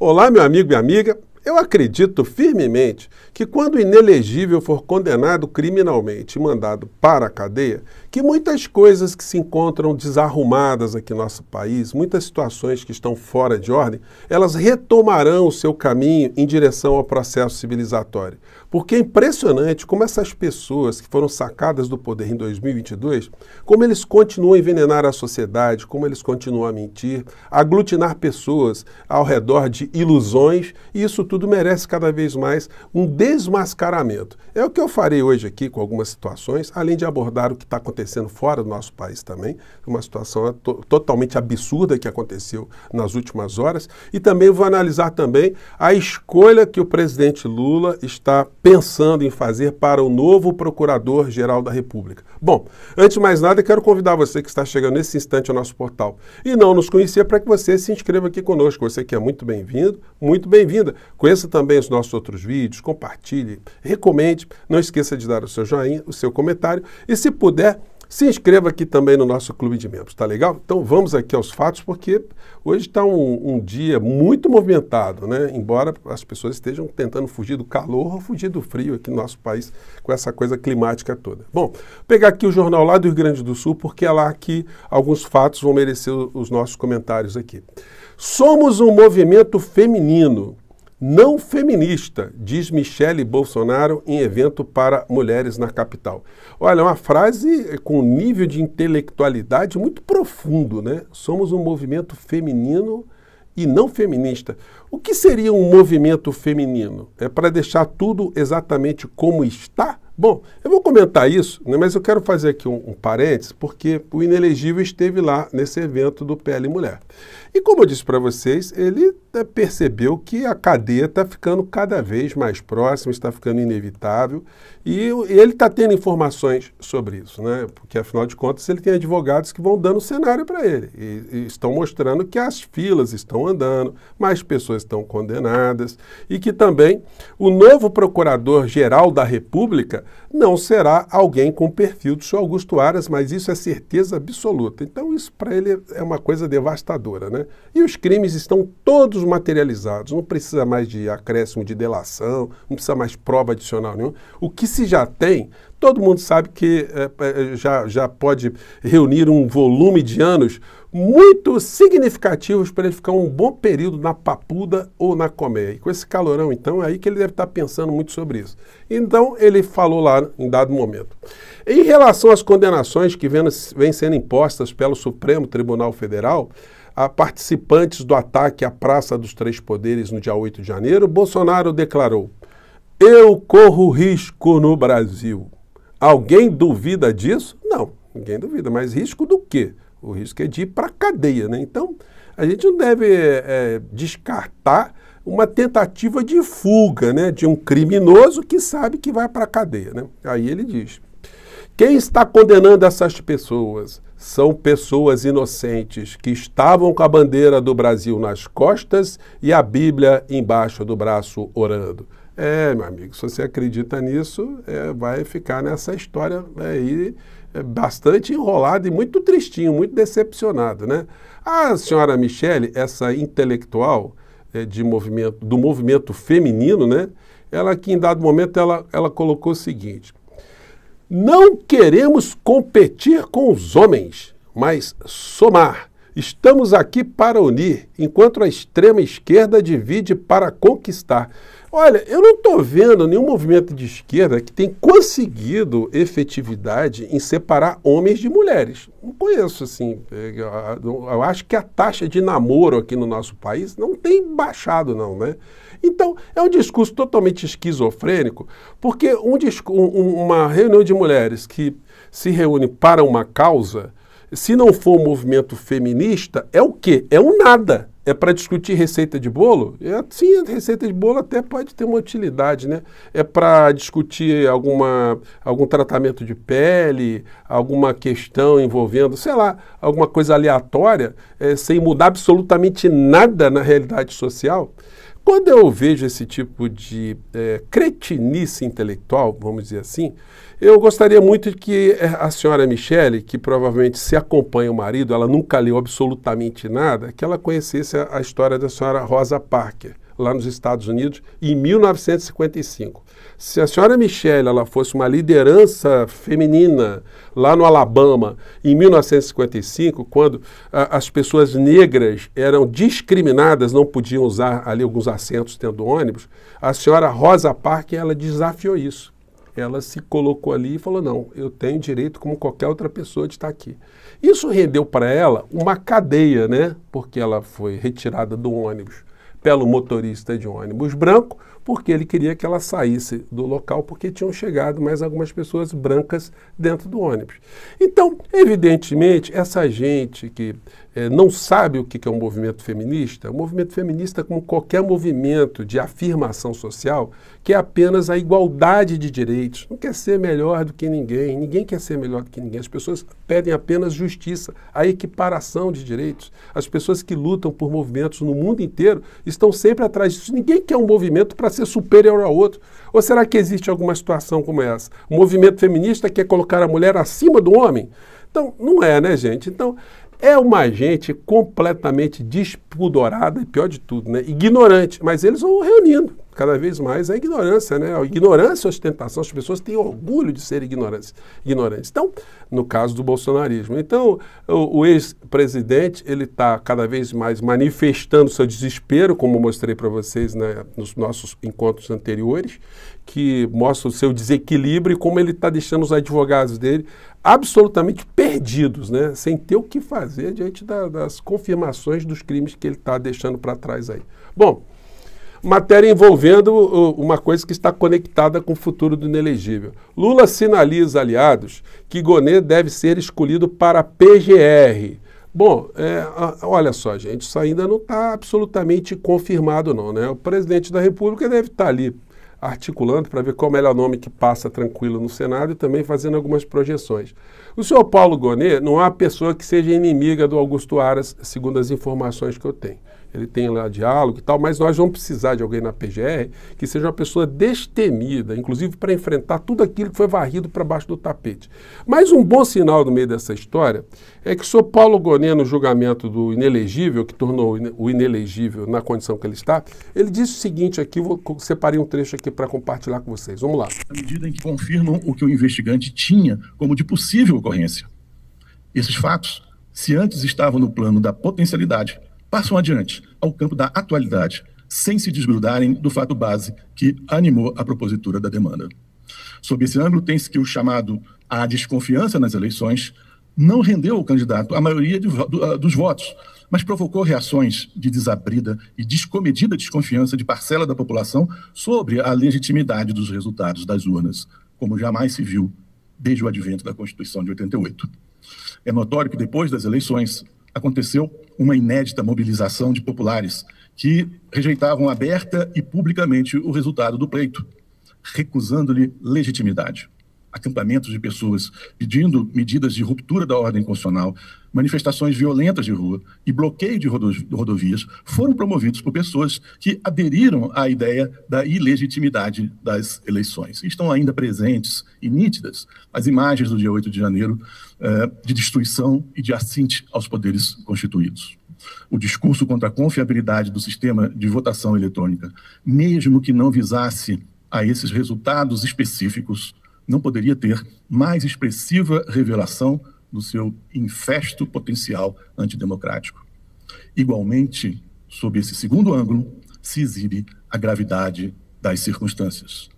Olá, meu amigo, e amiga. Eu acredito firmemente que quando o inelegível for condenado criminalmente e mandado para a cadeia, que muitas coisas que se encontram desarrumadas aqui no nosso país, muitas situações que estão fora de ordem, elas retomarão o seu caminho em direção ao processo civilizatório. Porque é impressionante como essas pessoas que foram sacadas do poder em 2022, como eles continuam a envenenar a sociedade, como eles continuam a mentir, a aglutinar pessoas ao redor de ilusões, e isso tudo merece cada vez mais um desmascaramento. É o que eu farei hoje aqui com algumas situações, além de abordar o que está acontecendo fora do nosso país também, uma situação to totalmente absurda que aconteceu nas últimas horas, e também vou analisar também a escolha que o presidente Lula está pensando em fazer para o novo Procurador-Geral da República. Bom, antes de mais nada, quero convidar você que está chegando nesse instante ao nosso portal e não nos conhecia para que você se inscreva aqui conosco. Você que é muito bem-vindo, muito bem-vinda. Conheça também os nossos outros vídeos, compartilhe, recomende, não esqueça de dar o seu joinha, o seu comentário e se puder, se inscreva aqui também no nosso clube de membros, tá legal? Então vamos aqui aos fatos, porque hoje está um, um, dia muito movimentado, né? Embora as pessoas estejam tentando fugir do calor ou fugir do frio aqui no nosso país com essa coisa climática toda. Bom, pegar aqui o jornal lá do Rio Grande do Sul, porque é lá que alguns fatos vão merecer os nossos comentários aqui. Somos um movimento feminino não feminista, diz Michele Bolsonaro em evento para mulheres na capital. Olha, é uma frase com um nível de intelectualidade muito profundo, né? Somos um movimento feminino e não feminista. O que seria um movimento feminino? É para deixar tudo exatamente como está? Bom, eu vou comentar isso, né, mas eu quero fazer aqui um, um parênteses, porque o inelegível esteve lá nesse evento do PL Mulher. E como eu disse para vocês, ele percebeu que a cadeia está ficando cada vez mais próxima, está ficando inevitável, e ele está tendo informações sobre isso, né? porque afinal de contas ele tem advogados que vão dando o cenário para ele, e, e estão mostrando que as filas estão andando, mais pessoas estão condenadas, e que também o novo procurador-geral da República não será alguém com o perfil do senhor Augusto Aras, mas isso é certeza absoluta. Então, isso para ele é uma coisa devastadora. Né? E os crimes estão todos materializados, não precisa mais de acréscimo de delação, não precisa mais prova adicional nenhuma. O que se já tem, todo mundo sabe que é, já, já pode reunir um volume de anos muito significativos para ele ficar um bom período na Papuda ou na Comé. E com esse calorão, então, é aí que ele deve estar tá pensando muito sobre isso. Então, ele falou lá em dado momento. Em relação às condenações que vêm sendo impostas pelo Supremo Tribunal Federal, a participantes do ataque à Praça dos Três Poderes no dia 8 de janeiro, Bolsonaro declarou: Eu corro risco no Brasil. Alguém duvida disso? Não, ninguém duvida, mas risco do quê? O risco é de ir para a cadeia. Né? Então, a gente não deve é, descartar uma tentativa de fuga né, de um criminoso que sabe que vai para a cadeia. Né? Aí ele diz: quem está condenando essas pessoas são pessoas inocentes que estavam com a bandeira do Brasil nas costas e a Bíblia embaixo do braço orando. É, meu amigo, se você acredita nisso, é, vai ficar nessa história aí né? É bastante enrolado e muito tristinho, muito decepcionado, né? A senhora Michele, essa intelectual é, de movimento, do movimento feminino, né? Ela aqui em dado momento ela, ela colocou o seguinte: não queremos competir com os homens, mas somar Estamos aqui para unir, enquanto a extrema esquerda divide para conquistar. Olha, eu não estou vendo nenhum movimento de esquerda que tenha conseguido efetividade em separar homens de mulheres. Não conheço, assim. É, eu acho que a taxa de namoro aqui no nosso país não tem baixado, não, né? Então, é um discurso totalmente esquizofrênico, porque um, uma reunião de mulheres que se reúne para uma causa se não for um movimento feminista, é o quê? É um nada. É para discutir receita de bolo? É, sim, a receita de bolo até pode ter uma utilidade, né? É para discutir alguma, algum tratamento de pele, alguma questão envolvendo, sei lá, alguma coisa aleatória, é, sem mudar absolutamente nada na realidade social. Quando eu vejo esse tipo de é, cretinice intelectual, vamos dizer assim, eu gostaria muito que é, a senhora Michele, que provavelmente se acompanha o marido, ela nunca leu absolutamente nada, que ela conhecesse a, a história da senhora Rosa Parker lá nos Estados Unidos em 1955. Se a senhora Michelle ela fosse uma liderança feminina lá no Alabama em 1955, quando a, ah, as pessoas negras eram discriminadas, não podiam usar ali alguns assentos tendo ônibus, a senhora Rosa Parks ela desafiou isso ela se colocou ali e falou: não, eu tenho direito, como qualquer outra pessoa, de estar aqui. Isso rendeu para ela uma cadeia, né? Porque ela foi retirada do ônibus pelo motorista de ônibus branco porque ele queria que ela saísse do local, porque tinham chegado mais algumas pessoas brancas dentro do ônibus. Então, evidentemente, essa gente que é, não sabe o que é um movimento feminista, o um movimento feminista, como qualquer movimento de afirmação social, que é apenas a igualdade de direitos, não quer ser melhor do que ninguém, ninguém quer ser melhor do que ninguém, as pessoas pedem apenas justiça, a equiparação de direitos. As pessoas que lutam por movimentos no mundo inteiro estão sempre atrás disso. Ninguém quer um movimento para ser superior ao outro? Ou será que existe alguma situação como essa? O movimento feminista quer colocar a mulher acima do homem? Então, não é, né, gente? Então, é uma gente completamente despudorada e pior de tudo, né? Ignorante. Mas eles vão reunindo cada vez mais a ignorância, né? A ignorância e ostentação. As pessoas têm orgulho de ser ignorantes. ignorantes. Então, no caso do bolsonarismo. Então, o, o ex-presidente, ele está cada vez mais manifestando seu desespero, como mostrei para vocês né, nos nossos encontros anteriores, que mostra o seu desequilíbrio e como ele está deixando os advogados dele absolutamente perdidos, né? sem ter o que fazer diante da, das confirmações dos crimes que ele está deixando para trás aí. Bom, matéria envolvendo uma coisa que está conectada com o futuro do inelegível. Lula sinaliza aliados que Gonê deve ser escolhido para PGR. Bom, é, olha só, gente, isso ainda não está absolutamente confirmado, não, né? O presidente da República deve estar tá ali articulando para ver qual é o melhor nome que passa tranquilo no Senado e também fazendo algumas projeções. O senhor Paulo Gonet não é pessoa que seja inimiga do Augusto Aras, segundo as informações que eu tenho ele tem lá diálogo e tal, mas nós vamos precisar de alguém na PGR que seja uma pessoa destemida, inclusive para enfrentar tudo aquilo que foi varrido para baixo do tapete. Mas um bom sinal no meio dessa história é que o senhor Paulo Gonet, no julgamento do inelegível, que tornou o inelegível na condição que ele está, ele disse o seguinte aqui, vou, separei um trecho aqui para compartilhar com vocês. Vamos lá. À medida em que confirmam o que o investigante tinha como de possível ocorrência. Esses fatos, se antes estavam no plano da potencialidade, passam adiante ao campo da atualidade, sem se desgrudarem do fato base que animou a propositura da demanda. Sob esse ângulo, tem-se que o chamado à desconfiança nas eleições não rendeu ao candidato a maioria de, do, ah, dos votos, mas provocou reações de desabrida e descomedida desconfiança de parcela da população sobre a legitimidade dos resultados das urnas, como jamais se viu desde o advento da Constituição de 88. É notório que depois das eleições, aconteceu uma inédita mobilização de populares que rejeitavam aberta e publicamente o resultado do pleito, recusando-lhe legitimidade acampamentos de pessoas pedindo medidas de ruptura da ordem constitucional, manifestações violentas de rua e bloqueio de rodovias foram promovidos por pessoas que aderiram à ideia da ilegitimidade das eleições. Estão ainda presentes e nítidas as imagens do dia 8 de janeiro eh, de destruição e de assinte aos poderes constituídos. O discurso contra a confiabilidade do sistema de votação eletrônica, mesmo que não visasse a esses resultados específicos, não poderia ter mais expressiva revelação do seu infesto potencial antidemocrático. Igualmente, sob esse segundo ângulo, se exibe a gravidade das circunstâncias.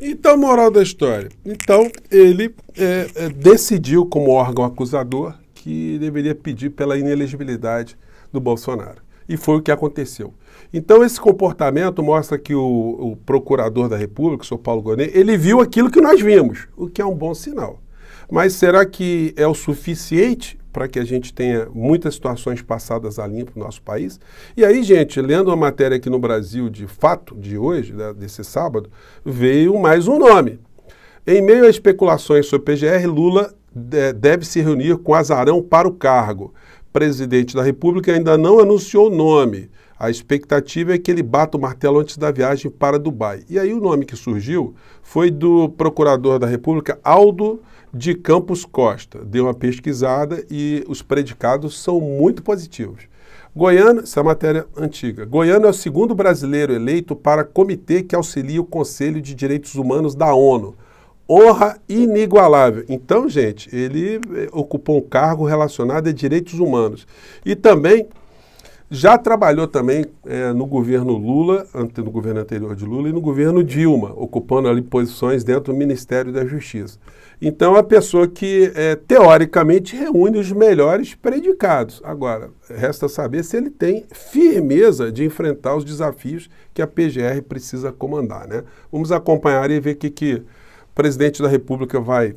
Então, moral da história. Então, ele é, é decidiu, como órgão acusador, que deveria pedir pela inelegibilidade do Bolsonaro e foi o que aconteceu. Então, esse comportamento mostra que o, o procurador da República, o senhor Paulo Gonet, ele viu aquilo que nós vimos, o que é um bom sinal. Mas será que é o suficiente para que a gente tenha muitas situações passadas a limpo no nosso país? E aí, gente, lendo uma matéria aqui no Brasil de fato, de hoje, né, desse sábado, veio mais um nome. Em meio a especulações sobre PGR, Lula eh, deve se reunir com Azarão para o cargo presidente da República ainda não anunciou o nome. A expectativa é que ele bata o martelo antes da viagem para Dubai. E aí o nome que surgiu foi do procurador da República, Aldo de Campos Costa. Deu uma pesquisada e os predicados são muito positivos. Goiânia, essa é matéria antiga. Goiânia é o segundo brasileiro eleito para comitê que auxilia o Conselho de Direitos Humanos da ONU honra inigualável. Então, gente, ele eh, ocupou um cargo relacionado a direitos humanos. E também já trabalhou também é, no governo Lula, no governo anterior de Lula e no governo Dilma, ocupando ali posições dentro do Ministério da Justiça. Então, é uma pessoa que, é, teoricamente, reúne os melhores predicados. Agora, resta saber se ele tem firmeza de enfrentar os desafios que a PGR precisa comandar. Né? Vamos acompanhar e ver o que, que presidente da República vai,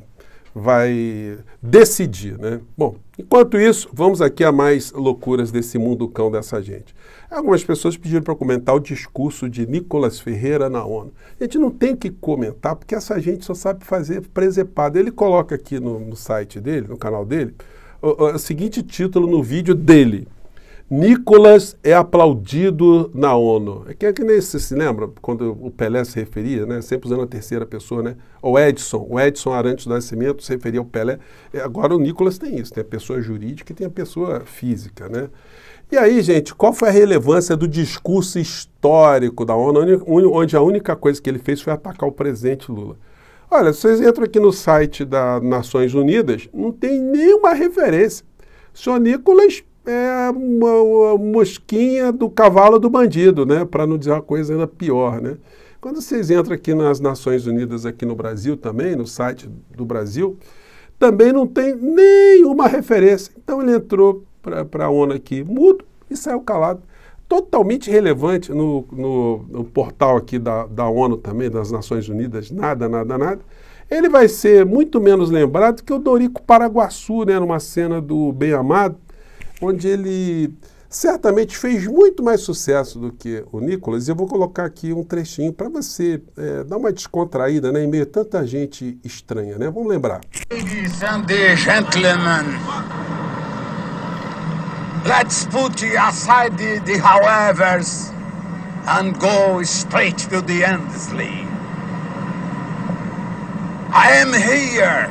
vai decidir. Né? Bom, enquanto isso, vamos aqui a mais loucuras desse mundo cão dessa gente. Algumas pessoas pediram para comentar o discurso de Nicolas Ferreira na ONU. A gente não tem que comentar, porque essa gente só sabe fazer presepada. Ele coloca aqui no, no site dele, no canal dele, o, o seguinte título no vídeo dele. Nicolas é aplaudido na ONU. É que, é que nem se, se lembra quando o Pelé se referia, né? Sempre usando a terceira pessoa, né? O Edson, o Edson Arantes do Nascimento se referia ao Pelé. É, agora o Nicolas tem isso, tem a pessoa jurídica e tem a pessoa física, né? E aí, gente, qual foi a relevância do discurso histórico da ONU, onde a única coisa que ele fez foi atacar o presidente Lula? Olha, vocês entram aqui no site das Nações Unidas, não tem nenhuma referência. O senhor Nicolas é uma, uma mosquinha do cavalo do bandido, né? Para não dizer uma coisa ainda pior, né? Quando vocês entram aqui nas Nações Unidas aqui no Brasil também, no site do Brasil, também não tem nenhuma referência. Então ele entrou para a ONU aqui mudo e saiu calado. Totalmente relevante no, no, no, portal aqui da, da ONU também, das Nações Unidas, nada, nada, nada. Ele vai ser muito menos lembrado que o Dorico Paraguaçu, né, numa cena do Bem Amado, onde ele certamente fez muito mais sucesso do que o Nicolas. E eu vou colocar aqui um trechinho para você é, dar uma descontraída né, em meio a tanta gente estranha. Né? Vamos lembrar. Ladies and gentlemen, let's put aside the, howevers and go straight to the endlessly. I am here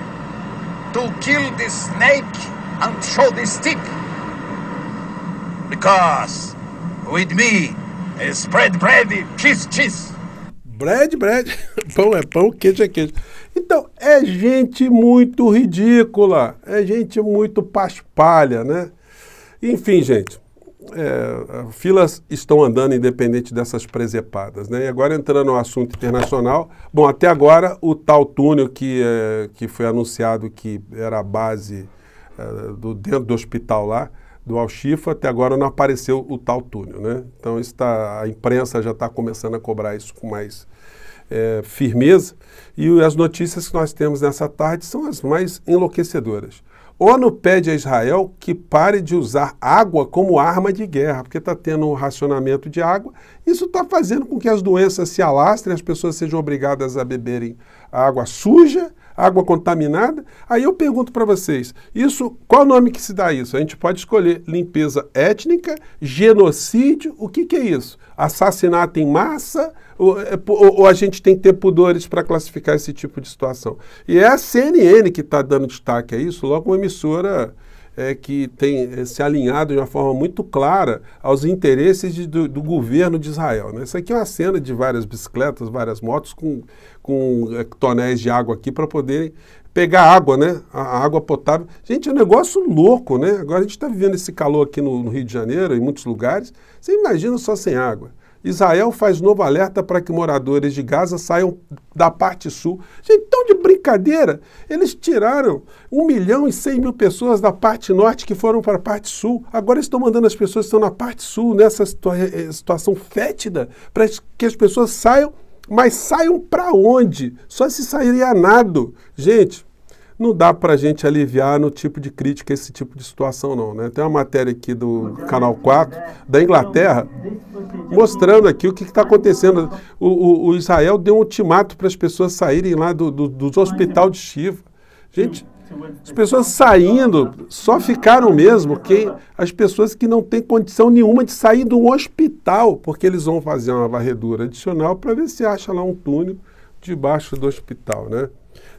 to kill the snake and show the stick. Because with me eh, is bread, bread, cheese, cheese. Bread, bread. Pão é pão, queijo é queijo. Então, é gente muito ridícula. É gente muito paspalha, né? Enfim, gente. É, filas estão andando independente dessas presepadas. Né? E agora entrando no assunto internacional, bom, até agora o tal túnel que, é, que foi anunciado que era a base é, do, dentro do hospital lá, do Alchifa, até agora não apareceu o tal túnel. Né? Então isso tá, a imprensa já está começando a cobrar isso com mais é, firmeza. E as notícias que nós temos nessa tarde são as mais enlouquecedoras. ONU pede a Israel que pare de usar água como arma de guerra, porque está tendo um racionamento de água. Isso está fazendo com que as doenças se alastrem, as pessoas sejam obrigadas a beberem água suja água contaminada. Aí eu pergunto para vocês, isso, qual o nome que se dá isso? A gente pode escolher limpeza étnica, genocídio, o que, que é isso? Assassinato em massa ou, é, ou, ou a gente tem que ter pudores para classificar esse tipo de situação? E é a CNN que está dando destaque a isso, logo uma emissora é, que tem é, se alinhado de uma forma muito clara aos interesses de, do, do, governo de Israel. Né? Isso aqui é uma cena de várias bicicletas, várias motos com, com é, tonéis de água aqui para poderem pegar água, né? A, água potável. Gente, é um negócio louco, né? Agora a gente está vivendo esse calor aqui no, no Rio de Janeiro, em muitos lugares. Você imagina só sem água. Israel faz novo alerta para que moradores de Gaza saiam da parte sul. Gente, tão de brincadeira! Eles tiraram 1 milhão e 100 mil pessoas da parte norte que foram para a parte sul. Agora estão mandando as pessoas que estão na parte sul, nessa situa eh, eh, situação fétida, para que as pessoas saiam, mas saiam para onde? Só se sairia a nado. Gente, não dá para a gente aliviar no tipo de crítica esse tipo de situação, não. Né? Tem uma matéria aqui do Canal 4, da Inglaterra, mostrando aqui o que está acontecendo. O, o, o, Israel deu um ultimato para as pessoas saírem lá do, do, do hospital de Shiva. Gente, as pessoas saindo, só ficaram mesmo quem, as pessoas que não têm condição nenhuma de sair do hospital, porque eles vão fazer uma varredura adicional para ver se acha lá um túnel debaixo do hospital, né?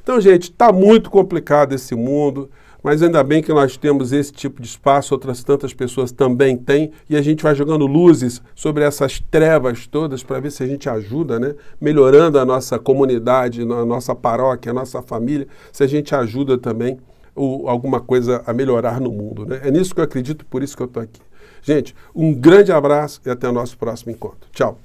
Então, gente, está muito complicado esse mundo, mas ainda bem que nós temos esse tipo de espaço, outras tantas pessoas também têm, e a gente vai jogando luzes sobre essas trevas todas para ver se a gente ajuda, né? Melhorando a nossa comunidade, a nossa paróquia, a nossa família, se a gente ajuda também o, alguma coisa a melhorar no mundo, né? É nisso que eu acredito, por isso que eu estou aqui. Gente, um grande abraço e até o nosso próximo encontro. Tchau.